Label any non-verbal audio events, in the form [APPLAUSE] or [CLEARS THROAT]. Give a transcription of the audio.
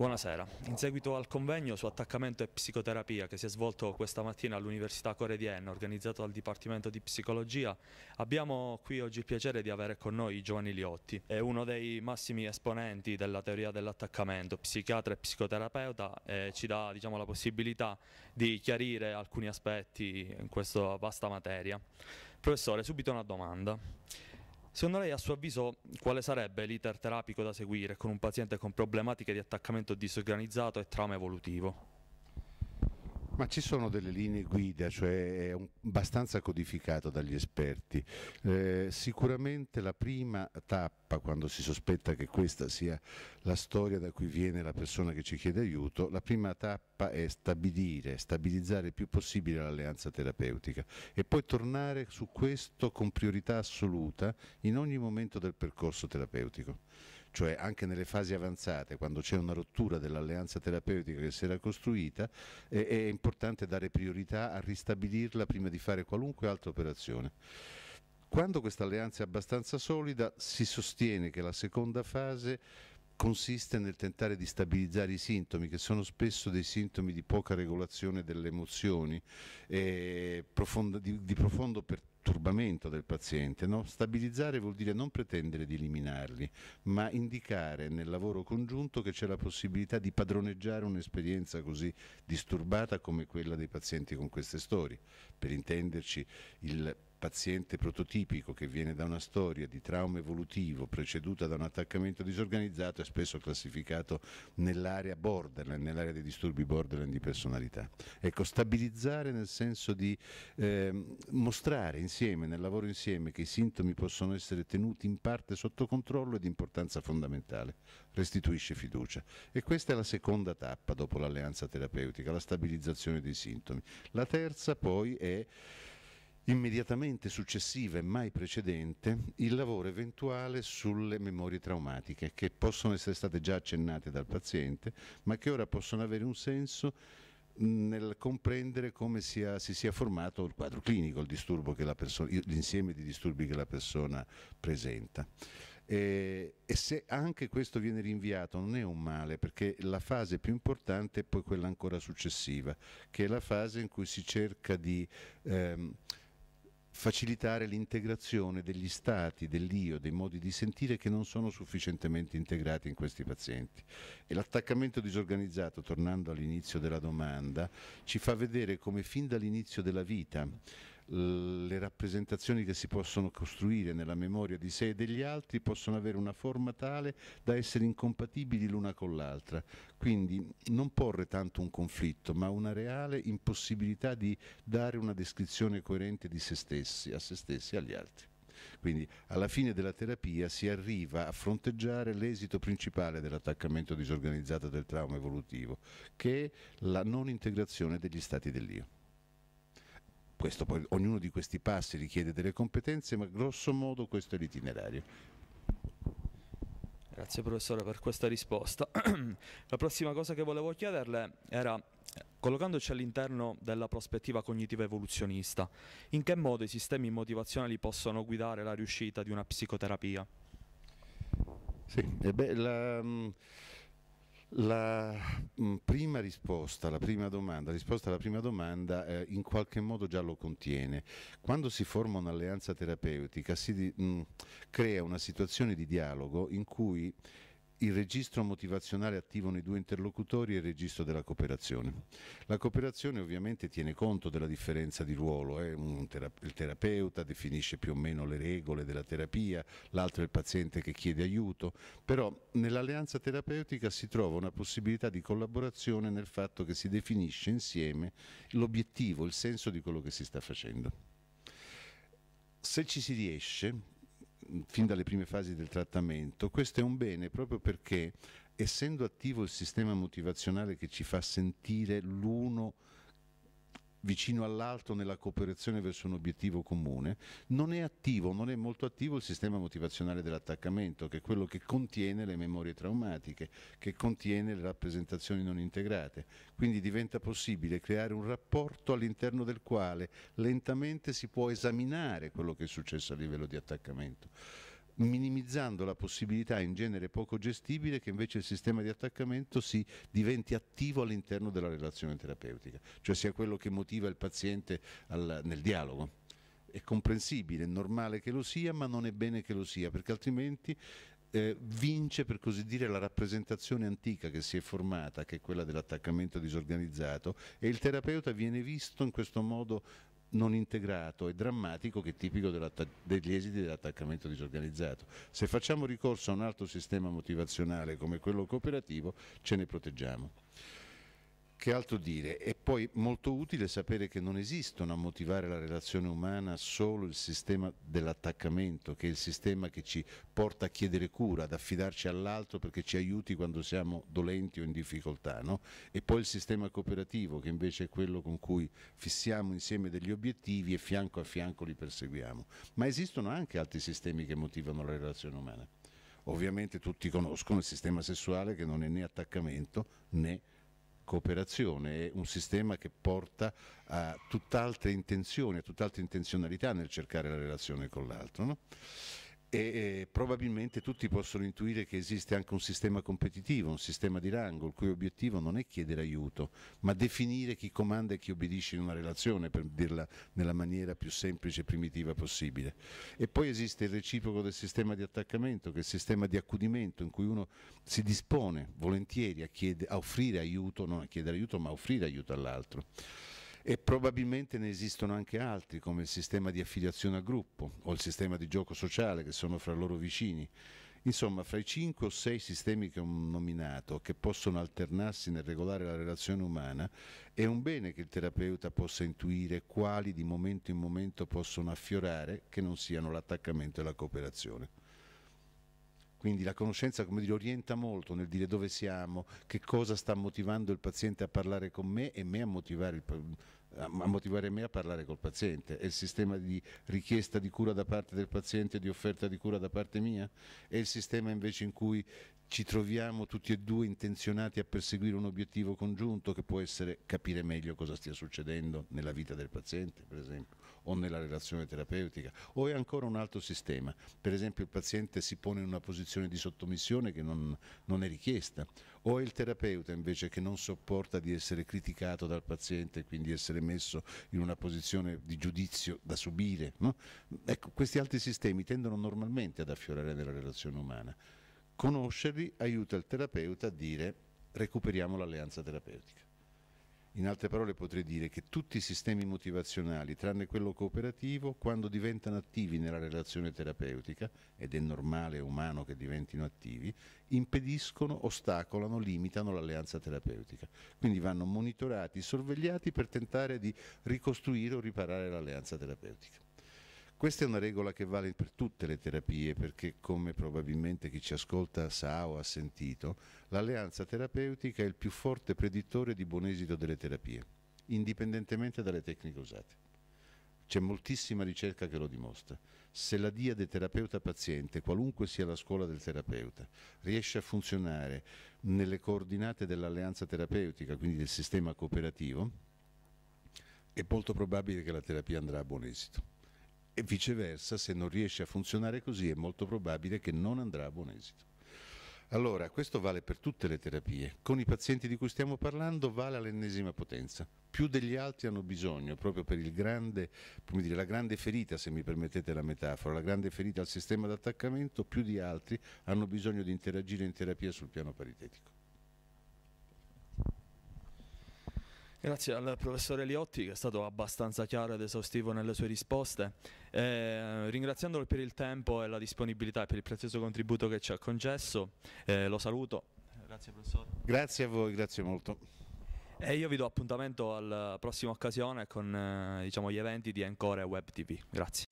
Buonasera. In seguito al convegno su attaccamento e psicoterapia che si è svolto questa mattina all'Università Core di Enna, organizzato dal Dipartimento di Psicologia, abbiamo qui oggi il piacere di avere con noi Giovanni Liotti. È uno dei massimi esponenti della teoria dell'attaccamento, psichiatra e psicoterapeuta, e eh, ci dà diciamo, la possibilità di chiarire alcuni aspetti in questa vasta materia. Professore, subito una domanda. Secondo lei, a suo avviso, quale sarebbe l'iter terapico da seguire con un paziente con problematiche di attaccamento disorganizzato e trauma evolutivo? Ma ci sono delle linee guida, cioè è un, abbastanza codificato dagli esperti. Eh, sicuramente la prima tappa, quando si sospetta che questa sia la storia da cui viene la persona che ci chiede aiuto, la prima tappa è stabilire, stabilizzare il più possibile l'alleanza terapeutica e poi tornare su questo con priorità assoluta in ogni momento del percorso terapeutico cioè anche nelle fasi avanzate, quando c'è una rottura dell'alleanza terapeutica che si era costruita, eh, è importante dare priorità a ristabilirla prima di fare qualunque altra operazione. Quando questa alleanza è abbastanza solida, si sostiene che la seconda fase consiste nel tentare di stabilizzare i sintomi, che sono spesso dei sintomi di poca regolazione delle emozioni, eh, profondo, di, di, profondo per, turbamento del paziente. No? Stabilizzare vuol dire non pretendere di eliminarli, ma indicare nel lavoro congiunto che c'è la possibilità di padroneggiare un'esperienza così disturbata come quella dei pazienti con queste storie. Per intenderci, il paziente prototipico che viene da una storia di trauma evolutivo preceduta da un attaccamento disorganizzato è spesso classificato nell'area borderline, nell'area dei disturbi borderline di personalità. Ecco, stabilizzare nel senso di eh, mostrare insieme, nel lavoro insieme, che i sintomi possono essere tenuti in parte sotto controllo è di importanza fondamentale, restituisce fiducia. E questa è la seconda tappa dopo l'alleanza terapeutica, la stabilizzazione dei sintomi. La terza poi è immediatamente successiva e mai precedente il lavoro eventuale sulle memorie traumatiche che possono essere state già accennate dal paziente ma che ora possono avere un senso nel comprendere come sia, si sia formato il quadro clinico, l'insieme di disturbi che la persona presenta. E, e, se anche questo viene rinviato non è un male, perché la fase più importante è poi quella ancora successiva, che è la fase in cui si cerca di... Ehm, facilitare l'integrazione degli stati, dell'io, dei modi di sentire che non sono sufficientemente integrati in questi pazienti. E l'attaccamento disorganizzato, tornando all'inizio della domanda, ci fa vedere come fin dall'inizio della vita le rappresentazioni che si possono costruire nella memoria di sé e degli altri possono avere una forma tale da essere incompatibili l'una con l'altra. Quindi non porre tanto un conflitto, ma una reale impossibilità di dare una descrizione coerente di se stessi, a se stessi e agli altri. Quindi alla fine della terapia si arriva a fronteggiare l'esito principale dell'attaccamento disorganizzato del trauma evolutivo, che è la non integrazione degli stati dell'io. Questo poi, ognuno di questi passi richiede delle competenze, ma grosso modo questo è l'itinerario. Grazie professore per questa risposta. [CLEARS THROAT] La prossima cosa che volevo chiederle era, collocandoci all'interno della prospettiva cognitiva evoluzionista, in che modo i sistemi motivazionali possono guidare la riuscita di una psicoterapia? Sì, eh beh, la, la mm, prima risposta, la prima domanda, risposta alla prima domanda eh, in qualche modo già lo contiene. Quando si forma un'alleanza terapeutica si di, mh, mm, crea una situazione di dialogo in cui il registro motivazionale attivo nei due interlocutori e il registro della cooperazione. La cooperazione ovviamente tiene conto della differenza di ruolo, eh? tera il terapeuta definisce più o meno le regole della terapia, l'altro è il paziente che chiede aiuto, però nell'alleanza terapeutica si trova una possibilità di collaborazione nel fatto che si definisce insieme l'obiettivo, il senso di quello che si sta facendo. Se ci si riesce, fin dalle prime fasi del trattamento, questo è un bene proprio perché essendo attivo il sistema motivazionale che ci fa sentire l'uno vicino all'altro nella cooperazione verso un obiettivo comune, non è attivo, non è molto attivo il sistema motivazionale dell'attaccamento, che è quello che contiene le memorie traumatiche, che contiene le rappresentazioni non integrate. Quindi diventa possibile creare un rapporto all'interno del quale lentamente si può esaminare quello che è successo a livello di attaccamento minimizzando la possibilità in genere poco gestibile che invece il sistema di attaccamento si diventi attivo all'interno della relazione terapeutica, cioè sia quello che motiva il paziente al, nel dialogo è comprensibile, è normale che lo sia, ma non è bene che lo sia, perché altrimenti eh, vince per così dire la rappresentazione antica che si è formata, che è quella dell'attaccamento disorganizzato, e il terapeuta viene visto in questo modo non integrato e drammatico che è tipico degli esiti dell'attaccamento disorganizzato. Se facciamo ricorso a un altro sistema motivazionale come quello cooperativo ce ne proteggiamo. Che altro dire? E poi molto utile sapere che non esistono a motivare la relazione umana solo il sistema dell'attaccamento, che è il sistema che ci porta a chiedere cura, ad affidarci all'altro perché ci aiuti quando siamo dolenti o in difficoltà, no? e poi il sistema cooperativo che invece è quello con cui fissiamo insieme degli obiettivi e fianco a fianco li perseguiamo. Ma esistono anche altri sistemi che motivano la relazione umana ovviamente tutti conoscono il sistema sessuale che non è né attaccamento né cooperazione, è un sistema che porta a tutt'altre intenzioni, a tutt'altre intenzionalità nel cercare la relazione con l'altro. No? e probabilmente tutti possono intuire che esiste anche un sistema competitivo, un sistema di rango, il cui obiettivo non è chiedere aiuto, ma definire chi comanda e chi obbedisce in una relazione, per dirla nella maniera più semplice e primitiva possibile. E poi esiste il reciproco del sistema di attaccamento, che è il sistema di accudimento, in cui uno si dispone volentieri a, chiede, a offrire aiuto, non a chiedere aiuto, ma a offrire aiuto all'altro e probabilmente ne esistono anche altri come il sistema di affiliazione a gruppo o il sistema di gioco sociale che sono fra loro vicini. Insomma, fra i 5 o 6 sistemi che ho nominato, che possono alternarsi nel regolare la relazione umana, è un bene che il terapeuta possa intuire quali di momento in momento possono affiorare che non siano l'attaccamento e la cooperazione. Quindi la conoscenza dire, orienta molto nel dire dove siamo, che cosa sta motivando il paziente a parlare con me e me a motivare, il, a motivare me a parlare col paziente. È il sistema di richiesta di cura da parte del paziente e di offerta di cura da parte mia? È il sistema invece in cui ci troviamo tutti e due intenzionati a perseguire un obiettivo congiunto che può essere capire meglio cosa stia succedendo nella vita del paziente, per esempio, o nella relazione terapeutica, o è ancora un altro sistema, per esempio il paziente si pone in una posizione di sottomissione che non, non è richiesta, o è il terapeuta invece che non sopporta di essere criticato dal paziente, quindi essere messo in una posizione di giudizio da subire. No? Ecco, questi altri sistemi tendono normalmente ad affiorare nella relazione umana. Conoscerli aiuta il terapeuta a dire recuperiamo l'alleanza terapeutica. In altre parole potrei dire che tutti i sistemi motivazionali, tranne quello cooperativo, quando diventano attivi nella relazione terapeutica, ed è normale e umano che diventino attivi, impediscono, ostacolano, limitano l'alleanza terapeutica. Quindi vanno monitorati, sorvegliati per tentare di ricostruire o riparare l'alleanza terapeutica. Questa è una regola che vale per tutte le terapie perché, come probabilmente chi ci ascolta sa o ha sentito, l'alleanza terapeutica è il più forte predittore di buon esito delle terapie, indipendentemente dalle tecniche usate. C'è moltissima ricerca che lo dimostra. Se la diade terapeuta-paziente, qualunque sia la scuola del terapeuta, riesce a funzionare nelle coordinate dell'alleanza terapeutica, quindi del sistema cooperativo, è molto probabile che la terapia andrà a buon esito e viceversa se non riesce a funzionare così è molto probabile che non andrà a buon esito. Allora, questo vale per tutte le terapie. Con i pazienti di cui stiamo parlando vale all'ennesima potenza. Più degli altri hanno bisogno, proprio per grande, dire, la grande ferita, se mi permettete la metafora, la grande ferita al sistema d'attaccamento, più di altri hanno bisogno di interagire in terapia sul piano paritetico. Grazie al professore Liotti che è stato abbastanza chiaro ed esaustivo nelle sue risposte. Eh, ringraziandolo per il tempo e la disponibilità e per il prezioso contributo che ci ha concesso, eh, lo saluto. Grazie professore. Grazie a voi, grazie molto. E io vi do appuntamento alla prossima occasione con eh, diciamo, gli eventi di Encore Web TV. Grazie.